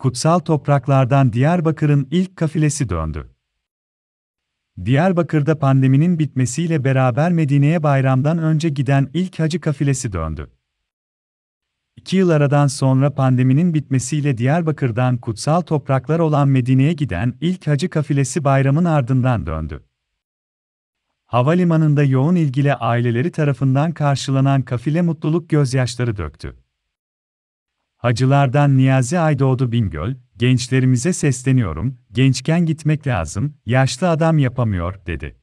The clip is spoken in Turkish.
kutsal topraklardan Diyarbakır'ın ilk kafilesi döndü. Diyarbakır'da pandeminin bitmesiyle beraber Medine'ye bayramdan önce giden ilk hacı kafilesi döndü. İki yıl aradan sonra pandeminin bitmesiyle Diyarbakır'dan kutsal topraklar olan Medine'ye giden ilk hacı kafilesi bayramın ardından döndü. Havalimanında yoğun ilgile aileleri tarafından karşılanan kafile mutluluk gözyaşları döktü. Hacılardan Niyazi Aydoğdu Bingöl, gençlerimize sesleniyorum, gençken gitmek lazım, yaşlı adam yapamıyor, dedi.